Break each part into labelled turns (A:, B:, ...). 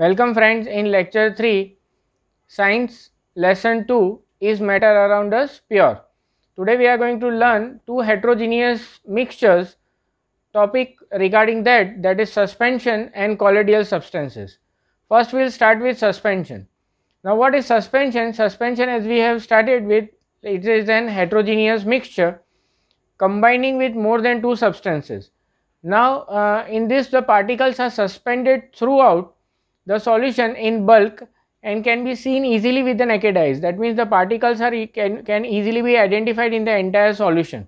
A: Welcome friends in lecture 3 science lesson 2 is matter around us pure. Today we are going to learn two heterogeneous mixtures topic regarding that that is suspension and colloidal substances. First we will start with suspension. Now what is suspension? Suspension as we have started with it is an heterogeneous mixture combining with more than two substances. Now uh, in this the particles are suspended throughout the solution in bulk and can be seen easily with the naked eyes. That means the particles are can, can easily be identified in the entire solution.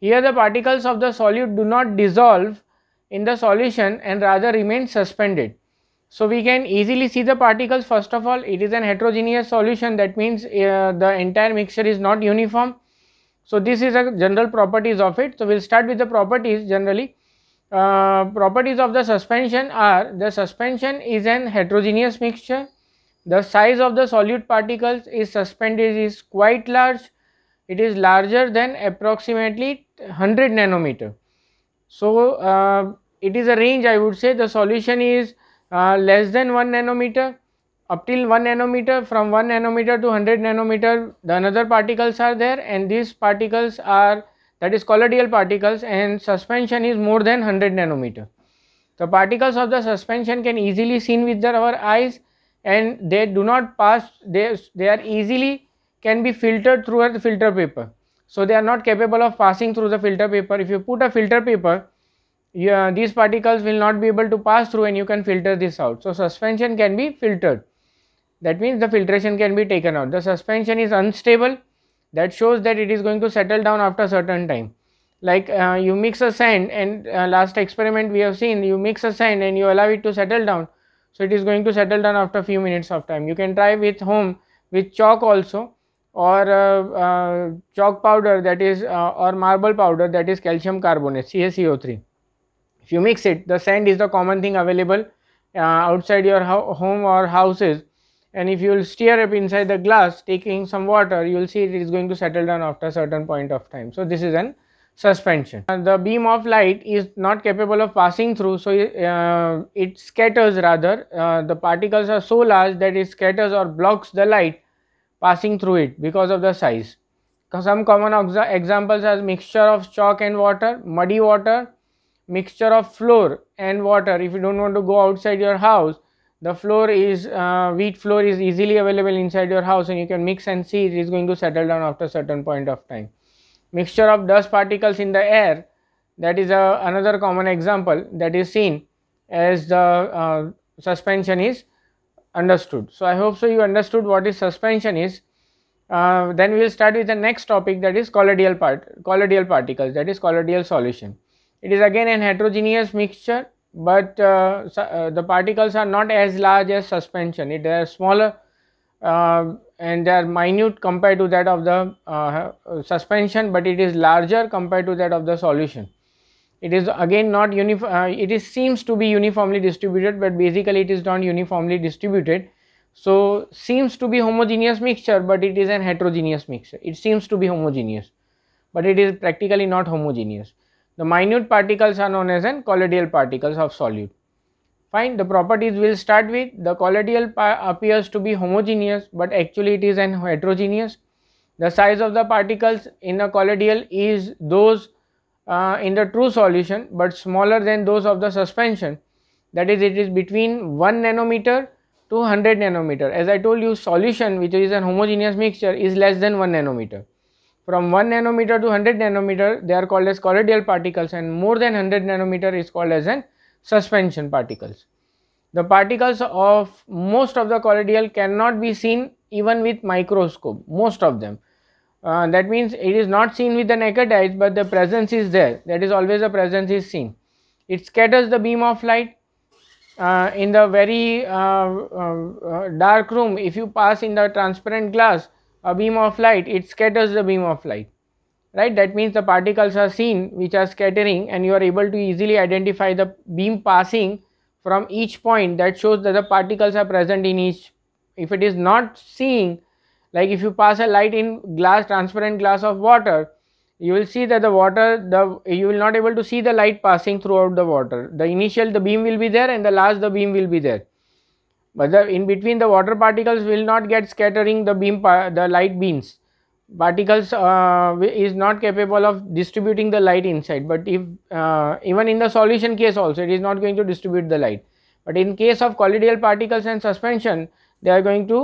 A: Here the particles of the solute do not dissolve in the solution and rather remain suspended. So we can easily see the particles first of all it is an heterogeneous solution that means uh, the entire mixture is not uniform. So this is a general properties of it. So we'll start with the properties generally. Uh, properties of the suspension are the suspension is an heterogeneous mixture the size of the solute particles is suspended is quite large it is larger than approximately 100 nanometer so uh, it is a range i would say the solution is uh, less than 1 nanometer up till 1 nanometer from 1 nanometer to 100 nanometer the another particles are there and these particles are that is colloidal particles and suspension is more than 100 nanometer. The particles of the suspension can easily seen with our eyes and they do not pass, they, they are easily can be filtered through a filter paper. So they are not capable of passing through the filter paper. If you put a filter paper, you, uh, these particles will not be able to pass through and you can filter this out. So suspension can be filtered. That means the filtration can be taken out. The suspension is unstable that shows that it is going to settle down after a certain time like uh, you mix a sand and uh, last experiment we have seen you mix a sand and you allow it to settle down so it is going to settle down after few minutes of time you can try with home with chalk also or uh, uh chalk powder that is uh, or marble powder that is calcium carbonate CaCO3 if you mix it the sand is the common thing available uh, outside your ho home or houses and if you will stir up inside the glass taking some water you will see it is going to settle down after a certain point of time. So, this is an suspension. And the beam of light is not capable of passing through so uh, it scatters rather uh, the particles are so large that it scatters or blocks the light passing through it because of the size. Some common examples are mixture of chalk and water, muddy water, mixture of floor and water if you do not want to go outside your house the flour is uh, wheat flour is easily available inside your house and you can mix and see it is going to settle down after certain point of time mixture of dust particles in the air that is a, uh, another common example that is seen as the uh, suspension is understood so i hope so you understood what is suspension is uh, then we will start with the next topic that is colloidal part colloidal particles that is colloidal solution it is again an heterogeneous mixture but uh, uh, the particles are not as large as suspension it, they are smaller uh, and they are minute compared to that of the uh, suspension but it is larger compared to that of the solution it is again not uniform uh, it is seems to be uniformly distributed but basically it is not uniformly distributed so seems to be homogeneous mixture but it is an heterogeneous mixture it seems to be homogeneous but it is practically not homogeneous the minute particles are known as an colloidal particles of solute. Fine, the properties will start with the colloidal appears to be homogeneous but actually it is an heterogeneous. The size of the particles in a colloidal is those uh, in the true solution but smaller than those of the suspension. That is, it is between 1 nanometer to 100 nanometer. As I told you, solution which is an homogeneous mixture is less than 1 nanometer. From 1 nanometer to 100 nanometer, they are called as colloidal particles and more than 100 nanometer is called as an suspension particles. The particles of most of the colloidal cannot be seen even with microscope, most of them. Uh, that means it is not seen with the naked eyes but the presence is there that is always the presence is seen it scatters the beam of light uh, in the very uh, uh, uh dark room if you pass in the transparent glass a beam of light, it scatters the beam of light. Right? That means the particles are seen which are scattering and you are able to easily identify the beam passing from each point that shows that the particles are present in each. If it is not seeing, like if you pass a light in glass, transparent glass of water, you will see that the water, the you will not able to see the light passing throughout the water. The initial, the beam will be there and the last, the beam will be there but the in between the water particles will not get scattering the beam the light beams particles uh, is not capable of distributing the light inside but if uh, even in the solution case also it is not going to distribute the light but in case of colloidal particles and suspension they are going to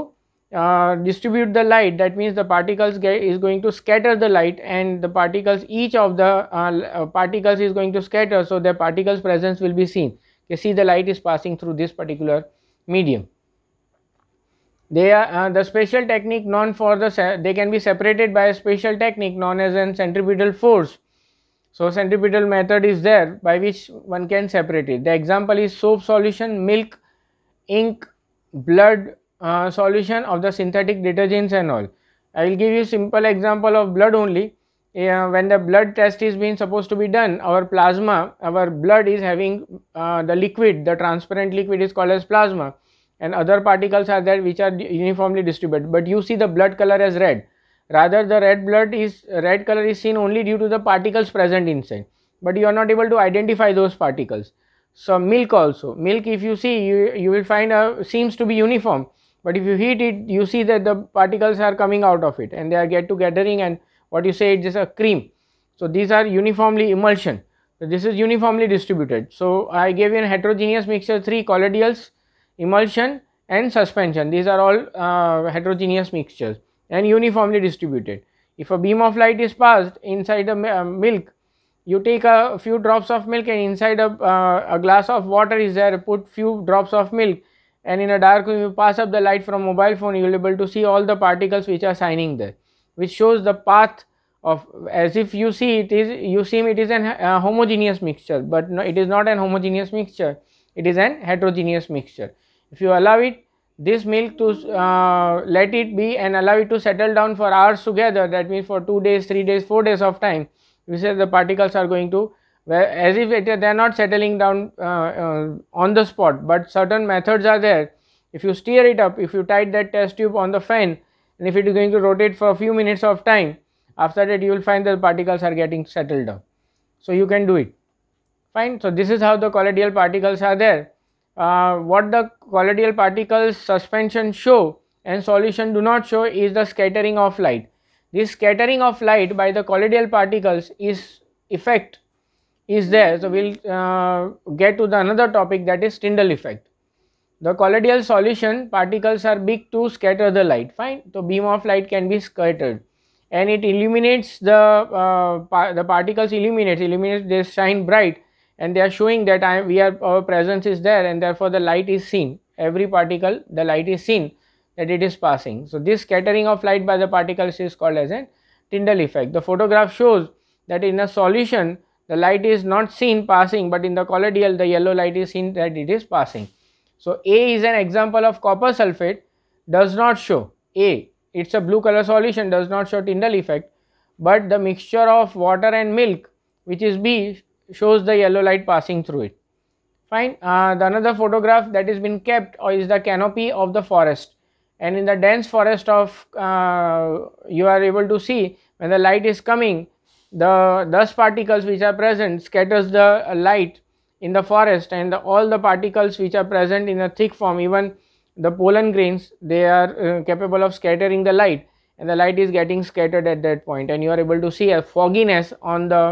A: uh, distribute the light that means the particles get, is going to scatter the light and the particles each of the uh, uh, particles is going to scatter so the particles presence will be seen you see the light is passing through this particular medium. They are uh, the special technique known for the they can be separated by a special technique known as an centripetal force. So centripetal method is there by which one can separate it. The example is soap solution, milk, ink, blood uh, solution of the synthetic detergents and all. I will give you simple example of blood only uh, when the blood test is being supposed to be done, our plasma, our blood is having uh, the liquid, the transparent liquid is called as plasma and other particles are there which are uniformly distributed. But you see the blood color as red. Rather the red blood is, red color is seen only due to the particles present inside. But you are not able to identify those particles. So milk also, milk if you see, you, you will find a, uh, seems to be uniform. But if you heat it, you see that the particles are coming out of it and they are get to gathering and what you say it is a cream. So these are uniformly emulsion. So this is uniformly distributed. So I gave you a heterogeneous mixture three colloidals, emulsion and suspension. These are all uh, heterogeneous mixtures and uniformly distributed. If a beam of light is passed inside the uh, milk, you take a few drops of milk and inside a, uh, a glass of water is there, put few drops of milk and in a dark room you pass up the light from mobile phone, you will be able to see all the particles which are shining there which shows the path of as if you see it is you see it is an uh, homogeneous mixture but no, it is not an homogeneous mixture it is an heterogeneous mixture if you allow it this milk to uh, let it be and allow it to settle down for hours together that means for 2 days 3 days 4 days of time we say the particles are going to as if it, they are not settling down uh, uh, on the spot but certain methods are there if you stir it up if you tight that test tube on the fan and if it is going to rotate for a few minutes of time after that you will find the particles are getting settled down so you can do it fine so this is how the colloidal particles are there uh, what the colloidal particles suspension show and solution do not show is the scattering of light this scattering of light by the colloidal particles is effect is there so we'll uh, get to the another topic that is Tyndall effect the colloidal solution particles are big to scatter the light. Fine. So, beam of light can be scattered and it illuminates the, uh, the particles illuminates, illuminates, they shine bright and they are showing that I, we are, our presence is there and therefore the light is seen. Every particle, the light is seen that it is passing. So, this scattering of light by the particles is called as a Tyndall effect. The photograph shows that in a solution, the light is not seen passing but in the colloidal the yellow light is seen that it is passing. So, A is an example of copper sulfate does not show A it is a blue color solution does not show Tyndall effect but the mixture of water and milk which is B shows the yellow light passing through it. Fine. Uh, the another photograph that is been kept or uh, is the canopy of the forest and in the dense forest of uh, you are able to see when the light is coming the dust particles which are present scatters the uh, light in the forest and the, all the particles which are present in a thick form even the pollen grains they are uh, capable of scattering the light and the light is getting scattered at that point and you are able to see a fogginess on the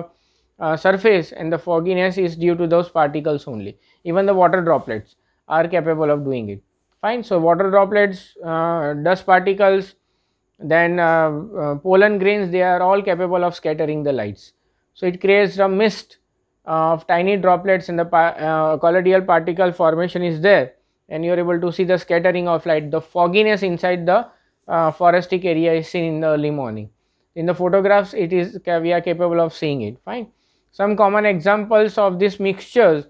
A: uh, surface and the fogginess is due to those particles only even the water droplets are capable of doing it fine so water droplets uh, dust particles then uh, uh, pollen grains they are all capable of scattering the lights so it creates a mist of tiny droplets in the uh, colloidal particle formation is there and you are able to see the scattering of light. The fogginess inside the uh, forestic area is seen in the early morning. In the photographs, it is we are capable of seeing it. Fine. Some common examples of these mixtures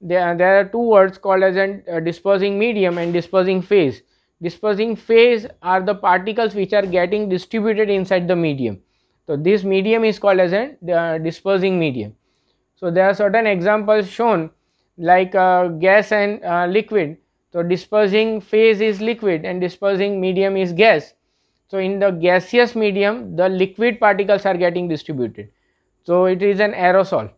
A: there, there are two words called as a uh, dispersing medium and dispersing phase. Dispersing phase are the particles which are getting distributed inside the medium. So, this medium is called as a uh, dispersing medium. So, there are certain examples shown like uh, gas and uh, liquid. So, dispersing phase is liquid and dispersing medium is gas. So, in the gaseous medium, the liquid particles are getting distributed. So, it is an aerosol.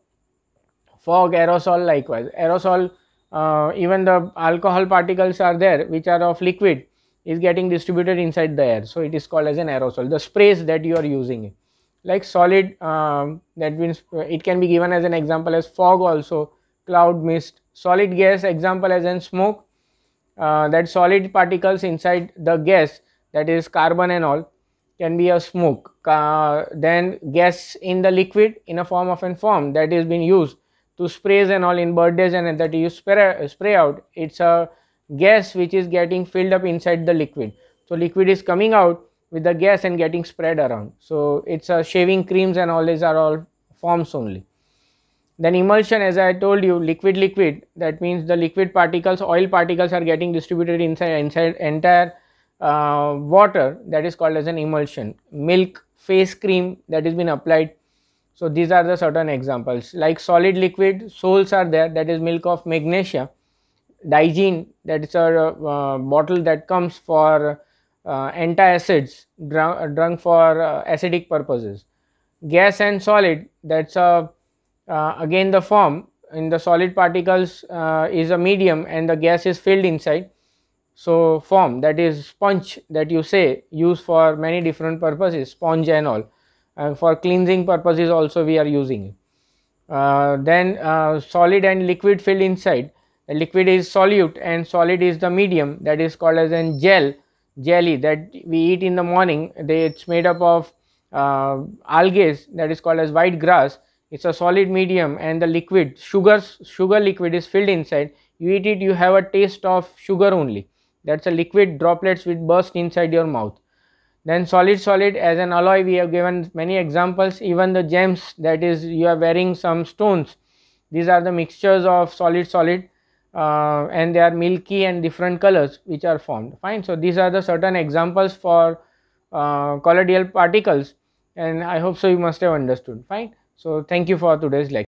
A: Fog aerosol likewise. Aerosol, uh, even the alcohol particles are there which are of liquid is getting distributed inside the air. So, it is called as an aerosol, the sprays that you are using like solid um, that means uh, it can be given as an example as fog also cloud mist solid gas example as in smoke uh, that solid particles inside the gas that is carbon and all can be a smoke uh, then gas in the liquid in a form of a form that is being used to sprays and all in birthdays and that you spray, spray out it's a gas which is getting filled up inside the liquid so liquid is coming out with the gas and getting spread around. So it's a shaving creams and all these are all forms only. Then emulsion as I told you liquid liquid that means the liquid particles oil particles are getting distributed inside inside entire uh, water that is called as an emulsion. Milk face cream that has been applied. So these are the certain examples like solid liquid soles are there that is milk of magnesia. Digene that is a uh, bottle that comes for uh, antacids drunk, drunk for uh, acidic purposes. Gas and solid, that's a, uh, uh, again the form in the solid particles uh, is a medium and the gas is filled inside. So, form that is sponge that you say use for many different purposes, sponge and all. And for cleansing purposes also we are using it. Uh, then solid and liquid filled inside. The liquid is solute and solid is the medium that is called as a gel jelly that we eat in the morning. They, it's made up of uh, algae that is called as white grass. It's a solid medium and the liquid sugars sugar liquid is filled inside. You eat it, you have a taste of sugar only. That's a liquid droplets which burst inside your mouth. Then solid solid as an alloy we have given many examples even the gems that is you are wearing some stones. These are the mixtures of solid solid uh, and they are milky and different colors which are formed fine so these are the certain examples for uh, colloidal particles and i hope so you must have understood fine so thank you for today's lecture